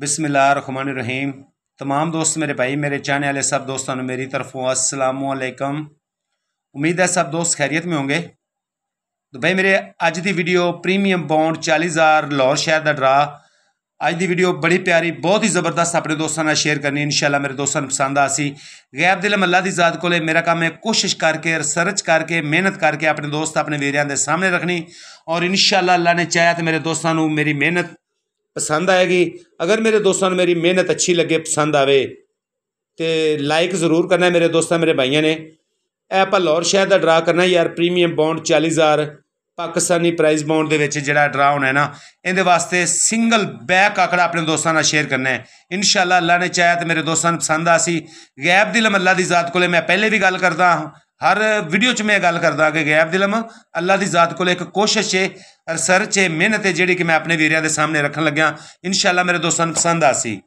बिस्मिलहीम तमाम दोस्त मेरे भाई मेरे चाहने वाले सब दोस्तों मेरी तरफों असलकम उम्मीद है सब दोस्त खैरियत में होंगे तो भाई मेरे अज की वीडियो प्रीमियम बॉन्ड चालीस हज़ार लाहौर शहर का ड्रा अज की वीडियो बड़ी प्यारी बहुत ही जबरदस्त अपने दोस्तों ने शेयर करनी इनशाला मेरे दोस्तों पसंद आ सी गैब दिल मल्ला की जात को मेरा काम है कोशिश करके रिसर्च करके मेहनत करके अपने दोस्त अपने वेरिया के सामने रखनी और इनशाला ने चाहे तो मेरे दोस्तों मेरी मेहनत ਪਸੰਦ ਆਏਗੀ ਅਗਰ ਮੇਰੇ ਦੋਸਤਾਂ ਨੂੰ ਮੇਰੀ ਮਿਹਨਤ ਅੱਛੀ ਲੱਗੇ ਪਸੰਦ ਆਵੇ ਤੇ ਲਾਈਕ ਜ਼ਰੂਰ ਕਰਨਾ ਮੇਰੇ ਦੋਸਤਾਂ ਮੇਰੇ ਭਾਈਆਂ ਨੇ ਇਹ ਆਪਾਂ ਲਾਹੌਰ ਸ਼ਹਿਰ ਦਾ ਡਰਾ ਕਰਨਾ ਯਾਰ premium bond 40000 Pakistani prize bond ਦੇ ਵਿੱਚ ਜਿਹੜਾ ਡਰਾ ਹੋਣਾ ਹੈ ਨਾ ਇਹਦੇ ਵਾਸਤੇ ਸਿੰਗਲ ਬੈਕ ਆਕੜਾ ਆਪਣੇ ਦੋਸਤਾਂ ਨਾਲ ਸ਼ੇਅਰ ਕਰਨਾ ਹੈ ਇਨਸ਼ਾਅੱਲਾ ਅੱਲਾ ਨੇ ਚਾਹਿਆ ਤੇ ਮੇਰੇ ਦੋਸਤਾਂ ਨੂੰ ਪਸੰਦ ਆਸੀ ਗੈਬ ਦਿਲ ਮੱਲਾ ਦੀ ਜ਼ਾਤ ਕੋਲੇ ਮੈਂ ਪਹਿਲੇ ਵੀ ਗੱਲ ਕਰਦਾ ਹਾਂ ਹਰ ਵੀਡੀਓ 'ਚ ਮੈਂ ਗੱਲ ਕਰਦਾ ਕਿ ਗੈਬ ਦਿਲਮ ਅੱਲਾ ਦੀ ਜ਼ਾਤ ਕੋਲ ਇੱਕ ਕੋਸ਼ਿਸ਼ ਹੈ ਰਿਸਰਚ ਹੈ ਮਿਹਨਤ ਹੈ ਜਿਹੜੀ ਕਿ ਮੈਂ ਆਪਣੇ ਵੀਰਿਆਂ ਦੇ ਸਾਹਮਣੇ ਰੱਖਣ ਲੱਗਿਆ ਇਨਸ਼ਾਅੱਲਾ ਮੇਰੇ ਦੋਸਤਾਂ ਨੂੰ ਪਸੰਦ ਆਸੀ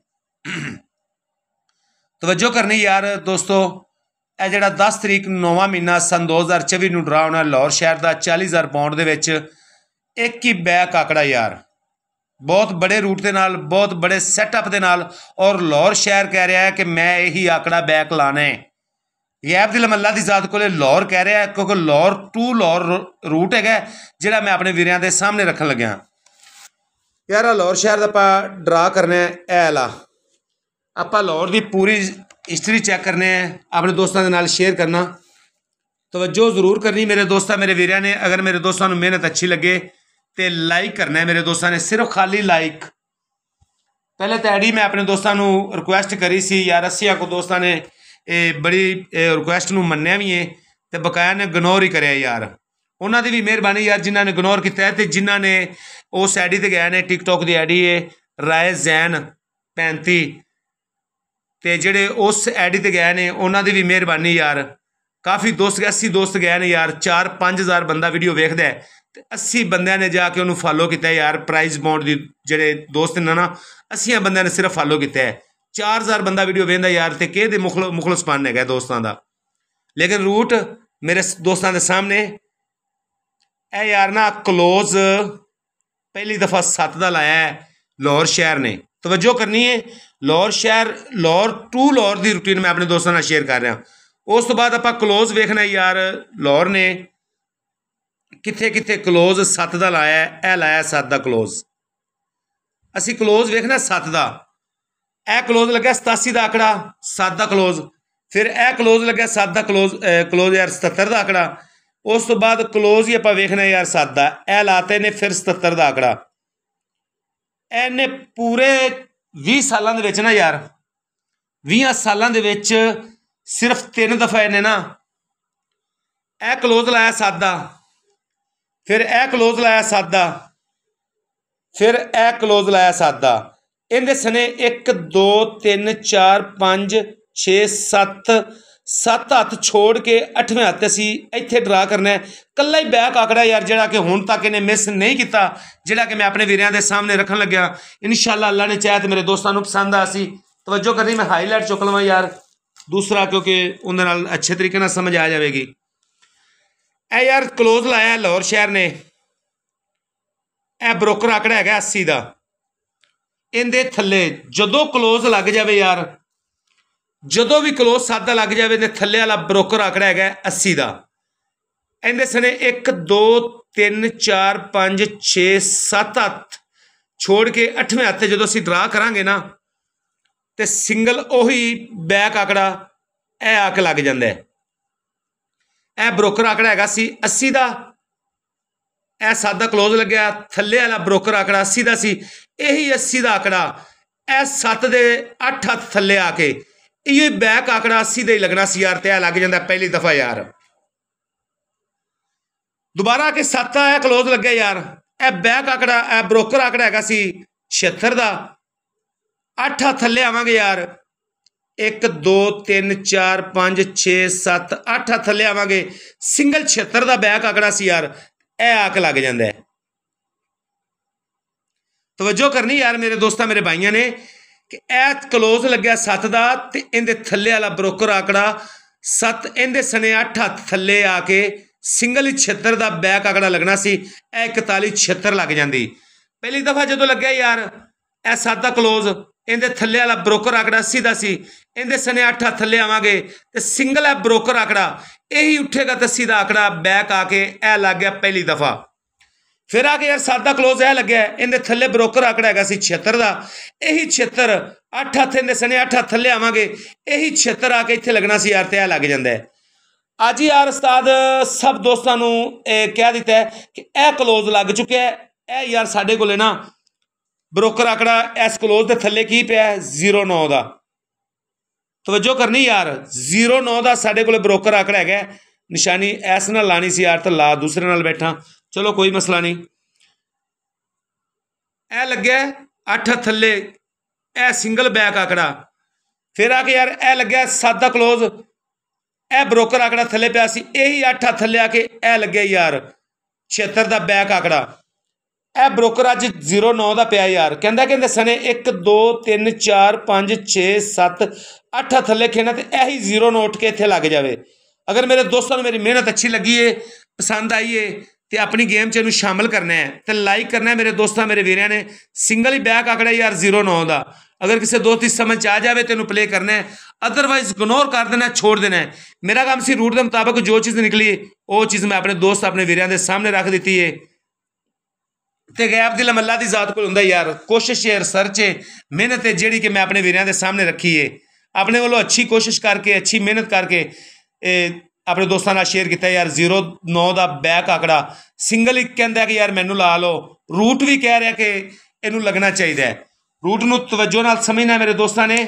ਤਵੱਜੋ ਕਰਨੀ ਯਾਰ ਦੋਸਤੋ ਇਹ ਜਿਹੜਾ 10 ਤਰੀਕ ਨੂੰ ਮਹੀਨਾ ਸਨ 2024 ਨੂੰ ਡਰਾਉਣਾ ਲਾਹੌਰ ਸ਼ਹਿਰ ਦਾ 40000 ਪਾਉਂਡ ਦੇ ਵਿੱਚ ਇੱਕ ਹੀ ਬੈਕ ਆਕੜਾ ਯਾਰ ਬਹੁਤ ਬੜੇ ਰੂਟ ਦੇ ਨਾਲ ਬਹੁਤ ਬੜੇ ਸੈਟਅਪ ਦੇ ਨਾਲ ਔਰ ਲਾਹੌਰ ਸ਼ਹਿਰ ਕਹਿ ਰਿਹਾ ਹੈ ਕਿ ਮੈਂ ਇਹੀ ਆਕੜਾ ਬੈਕ ਲਾਣਾ ਹੈ ਯੈਬ ਦਿਲ ਮੱਲਾ ਦੀ ਜ਼ਾਤ ਕੋਲੇ ਲੌਰ ਕਹਿ ਰਿਹਾ ਕਿਉਂਕਿ ਲੌਰ ਟੂ ਲੌਰ ਰੂਟ ਹੈਗਾ ਜਿਹੜਾ ਮੈਂ ਆਪਣੇ ਵੀਰਿਆਂ ਦੇ ਸਾਹਮਣੇ ਰੱਖਣ ਲੱਗਿਆ ਯਾਰ ਆ ਲੌਰ ਸ਼ਹਿਰ ਦਾ ਆਪਾਂ ਡਰਾ ਕਰਨਾ ਹੈ ਐ ਲਾ ਆਪਾਂ ਲੌਰ ਦੀ ਪੂਰੀ ਹਿਸਟਰੀ ਚੈੱਕ ਕਰਨੇ ਹੈ ਆਪਣੇ ਦੋਸਤਾਂ ਦੇ ਨਾਲ ਸ਼ੇਅਰ ਕਰਨਾ ਤਵੱਜੋ ਜ਼ਰੂਰ ਕਰਨੀ ਮੇਰੇ ਦੋਸਤਾਂ ਮੇਰੇ ਵੀਰਿਆਂ ਨੇ ਅਗਰ ਮੇਰੇ ਦੋਸਤਾਂ ਨੂੰ ਮਿਹਨਤ ਅੱਛੀ ਲੱਗੇ ਤੇ ਲਾਈਕ ਕਰਨਾ ਹੈ ਮੇਰੇ ਦੋਸਤਾਂ ਨੇ ਸਿਰਫ ਖਾਲੀ ਲਾਈਕ ਪਹਿਲੇ ਤਾਂ ਐਡੀ ਮੈਂ ਆਪਣੇ ਦੋਸਤਾਂ ਨੂੰ ਰਿਕੁਐਸਟ ਕਰੀ ਸੀ ਯਾਰ ਆ ਕੋ ਦੋਸਤਾਂ ਨੇ ਇਹ ਬੜੀ ਰਿਕੁਐਸਟ ਨੂੰ ਮੰਨਿਆ ਵੀ ਏ ਤੇ ਬਕਾਇਆ ਨੇ ਇਗਨੋਰ ਹੀ ਕਰਿਆ ਯਾਰ ਉਹਨਾਂ ਦੀ ਵੀ ਮਿਹਰਬਾਨੀ ਯਾਰ ਜਿਨ੍ਹਾਂ ਨੇ ਇਗਨੋਰ ਕੀਤਾ ਤੇ ਜਿਨ੍ਹਾਂ ਨੇ ਉਸ ਆਈਡੀ ਤੇ ਗਏ ਨੇ ਟਿਕਟੌਕ ਦੀ ਆਈਡੀ ਏ ਰਾਏ ਜ਼ੈਨ 35 ਤੇ ਜਿਹੜੇ ਉਸ ਆਈਡੀ ਤੇ ਗਏ ਨੇ ਉਹਨਾਂ ਦੀ ਵੀ ਮਿਹਰਬਾਨੀ ਯਾਰ ਕਾਫੀ ਦੋਸਤ 80 ਦੋਸਤ ਗਏ ਨੇ ਯਾਰ 4-5000 ਬੰਦਾ ਵੀਡੀਓ ਵੇਖਦਾ ਹੈ ਤੇ 80 ਬੰਦਿਆਂ ਨੇ ਜਾ ਕੇ ਉਹਨੂੰ ਫਾਲੋ ਕੀਤਾ ਯਾਰ ਪ੍ਰਾਈਜ਼ ਬੌਂਡ ਦੀ ਜਿਹੜੇ ਦੋਸਤ ਨੇ ਨਾ 80 ਬੰਦਿਆਂ ਨੇ ਸਿਰਫ ਫਾਲੋ ਕੀਤਾ ਹੈ 4000 ਬੰਦਾ ਵੀਡੀਓ ਵੇਂਦਾ ਯਾਰ ਤੇ ਕਿਹਦੇ ਮੁਖਲਸ ਪਨ ਹੈਗਾ ਦੋਸਤਾਂ ਦਾ ਲੇਕਿਨ ਰੂਟ ਮੇਰੇ ਦੋਸਤਾਂ ਦੇ ਸਾਹਮਣੇ ਇਹ ਯਾਰ ਨਾ ক্লোਜ਼ ਪਹਿਲੀ ਦਫਾ 7 ਦਾ ਲਾਇਆ ਲਾਹੌਰ ਸ਼ਹਿਰ ਨੇ ਤਵੱਜੋ ਕਰਨੀ ਹੈ ਲਾਹੌਰ ਸ਼ਹਿਰ ਲਾਹੌਰ ਟੂ ਲਾਹੌਰ ਦੀ ਰੂਟੀਨ ਮੈਂ ਆਪਣੇ ਦੋਸਤਾਂ ਨਾਲ ਸ਼ੇਅਰ ਕਰ ਰਿਹਾ ਉਸ ਤੋਂ ਬਾਅਦ ਆਪਾਂ ক্লোਜ਼ ਵੇਖਣਾ ਯਾਰ ਲਾਹੌਰ ਨੇ ਕਿੱਥੇ ਕਿੱਥੇ ক্লোਜ਼ 7 ਦਾ ਲਾਇਆ ਇਹ ਲਾਇਆ 7 ਦਾ ক্লোਜ਼ ਅਸੀਂ ক্লোਜ਼ ਵੇਖਣਾ 7 ਦਾ ਇਹ ক্লোਜ਼ ਲੱਗਿਆ 87 ਦਾ ਆਕੜਾ 7 ਦਾ ক্লোਜ਼ ਫਿਰ ਇਹ ক্লোਜ਼ ਲੱਗਿਆ 7 ਦਾ ক্লোਜ਼ ক্লোਜ਼ ਯਾਰ 77 ਦਾ ਆਕੜਾ ਉਸ ਤੋਂ ਬਾਅਦ ক্লোਜ਼ ਹੀ ਆਪਾਂ ਵੇਖਣਾ ਯਾਰ 7 ਦਾ ਇਹ ਲਾਤੇ ਨੇ ਫਿਰ 77 ਦਾ ਆਕੜਾ ਐਨੇ ਪੂਰੇ 20 ਸਾਲਾਂ ਦੇ ਵਿੱਚ ਨਾ ਯਾਰ 20 ਸਾਲਾਂ ਦੇ ਵਿੱਚ ਸਿਰਫ ਤਿੰਨ ਦਫਾ ਇਹਨੇ ਨਾ ਇਹ ক্লোਜ਼ ਲਾਇਆ 7 ਦਾ ਫਿਰ ਇਹ ক্লোਜ਼ ਲਾਇਆ 7 ਦਾ ਫਿਰ ਇਹ ক্লোਜ਼ ਲਾਇਆ 7 ਦਾ ਇਹਦੇ ਸਨੇ 1 2 3 4 5 6 7 7 ਹੱਥ ਛੋੜ ਕੇ 8ਵੇਂ ਹੱਥ ਸੀ ਇੱਥੇ ਡਰਾ ਕਰਨਾ ਕੱਲਾ ਹੀ ਬੈਕ ਆਕੜਾ ਯਾਰ ਜਿਹੜਾ ਕਿ ਹੁਣ ਤੱਕ ਇਹਨੇ ਮਿਸ ਨਹੀਂ ਕੀਤਾ ਜਿਹੜਾ ਕਿ ਮੈਂ ਆਪਣੇ ਵੀਰਿਆਂ ਦੇ ਸਾਹਮਣੇ ਰੱਖਣ ਲੱਗਿਆ ਇਨਸ਼ਾਅੱਲਾ ਅੱਲਾ ਨੇ ਚਾਹਤ ਮੇਰੇ ਦੋਸਤਾਂ ਨੂੰ ਪਸੰਦ ਆ ਸੀ ਤਵੱਜੋ ਕਰਨੀ ਮੈਂ ਹਾਈਲਾਈਟ ਚੁੱਕ ਲਵਾਂ ਯਾਰ ਦੂਸਰਾ ਕਿਉਂਕਿ ਉਹਦੇ ਨਾਲ ਅੱਛੇ ਤਰੀਕੇ ਨਾਲ ਸਮਝ ਆ ਜਾਵੇਗੀ ਐ ਯਾਰ ক্লোਜ਼ ਲਾਇਆ ਲਾਹੌਰ ਸ਼ਹਿਰ ਨੇ ਐ ਬ੍ਰੋਕਰ ਆਕੜਾ ਹੈਗਾ 80 ਦਾ ਇਹਦੇ ਥੱਲੇ ਜਦੋਂ ক্লোਜ਼ ਲੱਗ ਜਾਵੇ ਯਾਰ ਜਦੋਂ ਵੀ ক্লোਜ਼ ਸਾਦਾ ਲੱਗ ਜਾਵੇ ਤੇ ਥੱਲੇ ਵਾਲਾ ਬ੍ਰੋਕਰ ਆਕੜਾ ਹੈਗਾ 80 ਦਾ ਇਹਦੇ ਸਣੇ 1 2 3 4 5 6 7 8 ਛੋੜ ਕੇ 8ਵੇਂ ਹੱਥੇ ਜਦੋਂ ਅਸੀਂ ਡਰਾ ਕਰਾਂਗੇ ਨਾ ਤੇ ਸਿੰਗਲ ਉਹੀ ਬੈਕ ਆਕੜਾ ਇਹ ਆ ਕੇ ਲੱਗ ਜਾਂਦਾ ਹੈ ਇਹ ਬ੍ਰੋਕਰ ਆਕੜਾ ਹੈਗਾ ਸੀ 80 ਦਾ ਇਹ ਸਾਦਾ ਕਲੋਜ਼ ਲੱਗਿਆ ਥੱਲੇ ਵਾਲਾ ਬ੍ਰੋਕਰ ਆਕੜਾ 80 ਦਾ ਸੀ ਇਹੀ 80 ਦਾ ਆਕੜਾ ਇਹ 7 ਦੇ 8 ਹੱਥ ਥੱਲੇ ਆ ਕੇ ਇਹ ਬੈਕ ਆਕੜਾ 80 ਦੇ ਹੀ ਲੱਗਣਾ ਸੀ ਯਾਰ ਤੇ ਆ ਲੱਗ ਜਾਂਦਾ ਪਹਿਲੀ ਦਫਾ ਯਾਰ ਦੁਬਾਰਾ ਆ ਕੇ 7 ਆਇਆ ਕਲੋਜ਼ ਲੱਗਿਆ ਯਾਰ ਇਹ ਬੈਕ ਆਕੜਾ ਇਹ ਬ੍ਰੋਕਰ ਆਕੜਾ ਹੈਗਾ ਸੀ 76 ਦਾ 8 ਹੱਥ ਥੱਲੇ ਆਵਾਂਗੇ ਯਾਰ 1 2 3 4 5 6 7 8 ਥੱਲੇ ਆਵਾਂਗੇ ਸਿੰਗਲ 76 ਦਾ ਬੈਕ ਆਕੜਾ ਸੀ ਯਾਰ ਇਹ ਆਕ ਲੱਗ ਜਾਂਦਾ ਹੈ ਤਵੱਜੋ ਕਰਨੀ ਯਾਰ ਮੇਰੇ ਦੋਸਤਾਂ ਮੇਰੇ ਭਾਈਆਂ ਨੇ ਕਿ ਇਹ ਕਲੋਜ਼ ਲੱਗਿਆ 7 ਦਾ ਤੇ ਇਹਦੇ ਥੱਲੇ ਵਾਲਾ ਬ੍ਰੋਕਰ ਆਕੜਾ 7 ਇਹਦੇ ਸਨੇ 8 ਹੱਥ ਥੱਲੇ ਆ ਕੇ ਸਿੰਗਲ ਛੇਤਰ ਦਾ ਬੈਕ ਆਕੜਾ ਲੱਗਣਾ ਸੀ ਇਹ 41 ਛੇਤਰ ਲੱਗ ਜਾਂਦੀ ਪਹਿਲੀ ਦਫਾ ਜਦੋਂ ਲੱਗਿਆ ਯਾਰ ਇਹ 7 ਦਾ ਕਲੋਜ਼ ਇਹਦੇ ਥੱਲੇ ਵਾਲਾ ਬ੍ਰੋਕਰ ਆਕੜਾ ਸਿੱਧਾ ਸੀ ਇਹਦੇ ਸਨੇ ਸਨਿਆਠਾ ਥੱਲੇ ਆਵਾਂਗੇ ਤੇ ਸਿੰਗਲ ਹੈ ਬ੍ਰੋਕਰ ਆਕੜਾ ਇਹੀ ਉੱਠੇਗਾ ਤੇ ਸਿੱਧਾ ਆਕੜਾ ਬੈਕ ਆ ਕੇ ਇਹ ਲੱਗ ਗਿਆ ਪਹਿਲੀ ਦਫਾ ਫਿਰ ਆ ਕੇ ਯਾਰ ਸਾਦਾ ਕਲੋਜ਼ ਇਹ ਲੱਗਿਆ ਇਹਦੇ ਥੱਲੇ ਬ੍ਰੋਕਰ ਆਕੜਾ ਹੈਗਾ ਸੀ 76 ਦਾ ਇਹੀ 76 ਅੱਠ ਹੱਥ ਦੇ ਸਨੇ 8 ਥੱਲੇ ਆਵਾਂਗੇ ਇਹੀ 76 ਆ ਕੇ ਇੱਥੇ ਲੱਗਣਾ ਸੀ ਯਾਰ ਤੇ ਇਹ ਲੱਗ ਜਾਂਦਾ ਅੱਜ ਯਾਰ ਉਸਤਾਦ ਸਭ ਦੋਸਤਾਂ ਨੂੰ ਇਹ ਕਹਿ ਦਿੱਤਾ ਕਿ ਇਹ ਕਲੋਜ਼ ਲੱਗ ਚੁੱਕਿਆ ਹੈ ਇਹ ਯਾਰ ਸਾਡੇ ਕੋਲੇ ਨਾ ਬ੍ਰੋਕਰ ਆਕੜਾ ਐਸ ਕਲੋਜ਼ ਦੇ ਥੱਲੇ ਕੀ ਪਿਆ ਹੈ 09 ਦਾ ਤਵੱਜੋ ਕਰਨੀ ਯਾਰ 09 ਦਾ ਸਾਡੇ ਕੋਲ ਬ੍ਰੋਕਰ ਆਕੜਾ ਹੈਗਾ ਨਿਸ਼ਾਨੀ ਐਸ ਨਾਲ ਲਾਣੀ ਸੀ ਯਾਰ ਤਾਂ ਲਾ ਦੂਸਰੇ ਨਾਲ ਬੈਠਾ ਚਲੋ ਕੋਈ ਮਸਲਾ ਨਹੀਂ ਐ ਲੱਗਿਆ 8 ਥੱਲੇ ਐ ਸਿੰਗਲ ਬੈਕ ਆਕੜਾ ਫਿਰ ਆ ਕੇ ਯਾਰ ਐ ਲੱਗਿਆ 7 ਦਾ ক্লোਜ਼ ਐ ਬ੍ਰੋਕਰ ਆਕੜਾ ਥੱਲੇ ਪਿਆ ਸੀ ਇਹੀ 8 ਥੱਲੇ ਆ ਕੇ ਐ ਲੱਗਿਆ ਯਾਰ 76 ਦਾ ਬੈਕ ਆਕੜਾ ਇਹ ਬ੍ਰੋਕਰ ਅੱਜ 09 ਦਾ ਪਿਆ ਯਾਰ ਕਹਿੰਦਾ ਕਹਿੰਦੇ ਸਨੇ 1 2 3 4 5 6 7 8 ਥੱਲੇ ਖੇਣਾ ਤੇ ਇਹੀ ਜ਼ੀਰੋ ਨੋਟ ਕੇ ਇੱਥੇ ਲੱਗ ਜਾਵੇ ਅਗਰ ਮੇਰੇ ਦੋਸਤਾਂ ਨੂੰ ਮੇਰੀ ਮਿਹਨਤ ਅੱਛੀ ਲੱਗੀ ਏ ਪਸੰਦ ਆਈ ਏ ਤੇ ਆਪਣੀ ਗੇਮ 'ਚ ਇਹਨੂੰ ਸ਼ਾਮਲ ਕਰਨਾ ਹੈ ਤੇ ਲਾਈਕ ਕਰਨਾ ਹੈ ਮੇਰੇ ਦੋਸਤਾਂ ਮੇਰੇ ਵੀਰਿਆਂ ਨੇ ਸਿੰਗਲ ਹੀ ਬੈਕ ਆਕੜਾ ਯਾਰ 09 ਦਾ ਅਗਰ ਕਿਸੇ ਦੋਸਤ ਇਸ ਸਮਝ ਆ ਜਾਵੇ ਤੈਨੂੰ ਪਲੇ ਕਰਨਾ ਹੈ ਅਦਰਵਾਇਜ਼ ਇਗਨੋਰ ਕਰ ਦੇਣਾ ਛੋੜ ਦੇਣਾ ਮੇਰਾ ਕੰਮ ਸੀ ਰੂਟ ਦੇ ਮੁਤਾਬਕ ਜੋ ਚੀਜ਼ ਨਿਕਲੀ ਉਹ ਚੀਜ਼ ਮੈਂ ਆਪਣੇ ਦੋਸਤ ਆਪਣੇ ਵੀਰਿਆਂ ਦੇ ਸਾਹਮਣੇ ਰੱਖ ਦਿੱਤੀ ਏ ਤੇ ਗੈਬ ਦਿਲਮ ਅੱਲਾ ਦੀ ਜ਼ਾਤ ਕੋਲ ਹੁੰਦਾ ਯਾਰ ਕੋਸ਼ਿਸ਼ ਹੈ ਰਿਸਰਚ ਹੈ ਮਿਹਨਤ ਹੈ ਜਿਹੜੀ ਕਿ ਮੈਂ ਆਪਣੇ ਵੀਰਿਆਂ ਦੇ ਸਾਹਮਣੇ ਰੱਖੀ ਹੈ ਆਪਣੇ ਵੱਲੋਂ ਅੱਛੀ ਕੋਸ਼ਿਸ਼ ਕਰਕੇ ਅੱਛੀ ਮਿਹਨਤ ਕਰਕੇ ਆਪਣੇ ਦੋਸਤਾਂ ਨਾਲ ਸ਼ੇਅਰ ਕੀਤਾ ਯਾਰ 09 ਦਾ ਬੈਕ ਆਕੜਾ ਸਿੰਗਲ ਇੱਕ ਕਹਿੰਦਾ ਕਿ ਯਾਰ ਮੈਨੂੰ ਲਾ ਲਓ ਰੂਟ ਵੀ ਕਹਿ ਰਿਹਾ ਕਿ ਇਹਨੂੰ ਲੱਗਣਾ ਚਾਹੀਦਾ ਹੈ ਰੂਟ ਨੂੰ ਤਵੱਜੋ ਨਾਲ ਸਮਝਣਾ ਮੇਰੇ ਦੋਸਤਾਂ ਨੇ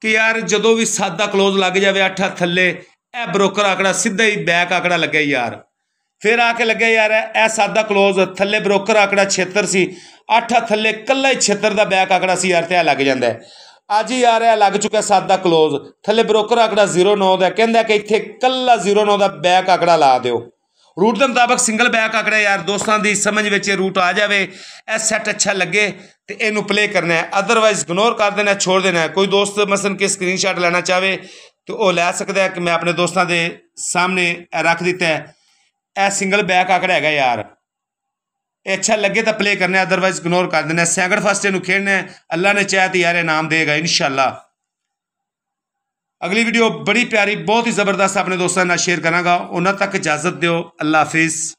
ਕਿ ਯਾਰ ਜਦੋਂ ਵੀ ਸਾਦਾ ਕਲੋਜ਼ ਲੱਗ ਜਾਵੇ 8 ਥੱਲੇ ਇਹ ਬ੍ਰੋਕਰ ਆਕੜਾ ਸਿੱਧਾ ਹੀ ਬੈਕ ਆਕੜਾ ਲੱਗਿਆ ਯਾਰ ਫਿਰ ਆ ਕੇ ਲੱਗਿਆ ਯਾਰ ਇਹ ਸਾਦਾ ক্লোਜ਼ ਥੱਲੇ ਬ੍ਰੋਕਰ ਆਕੜਾ ਛੇਤਰ ਸੀ ਅੱਠ ਥੱਲੇ ਕੱਲਾ ਹੀ ਛੇਤਰ ਦਾ ਬੈਕ ਆਕੜਾ ਸੀ ਯਾਰ ਤੇ ਆ ਲੱਗ ਜਾਂਦਾ ਅੱਜ ਹੀ ਆ ਰਿਹਾ ਲੱਗ ਚੁੱਕਾ ਸਾਦਾ ক্লোਜ਼ ਥੱਲੇ ਬ੍ਰੋਕਰ ਆਕੜਾ 09 ਦਾ ਕਹਿੰਦਾ ਕਿ ਇੱਥੇ ਕੱਲਾ 09 ਦਾ ਬੈਕ ਆਕੜਾ ਲਾ ਦਿਓ ਰੂਟ ਦੇ ਮੁਤਾਬਕ ਸਿੰਗਲ ਬੈਕ ਆਕੜਾ ਯਾਰ ਦੋਸਤਾਂ ਦੀ ਸਮਝ ਵਿੱਚ ਰੂਟ ਆ ਜਾਵੇ ਇਹ ਸੈਟ ਅੱਛਾ ਲੱਗੇ ਤੇ ਇਹਨੂੰ ਪਲੇ ਕਰਨਾ ਹੈ ਅਦਰਵਾਇਜ਼ ਇਗਨੋਰ ਕਰ ਦੇਣਾ ਛੋੜ ਦੇਣਾ ਕੋਈ ਦੋਸਤ ਮਸਨ ਕੇ ਸਕਰੀਨਸ਼ਾਟ ਲੈਣਾ ਚਾਵੇ ਤੇ ਉਹ ਲੈ ਸਕਦਾ ਹੈ ਕਿ ਮੈਂ ਆਪਣੇ ਦੋਸਤਾਂ ਦੇ ਸਾਹਮਣੇ ਰੱਖ ਦਿੱਤਾ ਹੈ ਇਹ ਸਿੰਗਲ ਬੈਕ ਆਕੜ ਹੈਗਾ ਯਾਰ ਇਹ ਅੱਛਾ ਲੱਗੇ ਤਾਂ ਪਲੇ ਕਰਨਾ ਅਦਰਵਾਇਜ਼ ਇਗਨੋਰ ਕਰ ਦੇਣਾ ਸੈਕਿੰਡ ਫਸਟ ਇਹਨੂੰ ਖੇਡਣਾ ਅੱਲਾ ਨੇ ਚਾਹਤ ਤੇ ਯਾਰ ਇਹ ਨਾਮ ਦੇਗਾ ਇਨਸ਼ਾਅੱਲਾ ਅਗਲੀ ਵੀਡੀਓ ਬੜੀ ਪਿਆਰੀ ਬਹੁਤ ਹੀ ਜ਼ਬਰਦਸਤ ਆਪਣੇ ਦੋਸਤਾਂ ਨਾਲ ਸ਼ੇਅਰ ਕਰਾਂਗਾ ਉਹਨਾਂ ਤੱਕ ਇਜਾਜ਼ਤ ਦਿਓ ਅੱਲਾ ਹਾਫਿਜ਼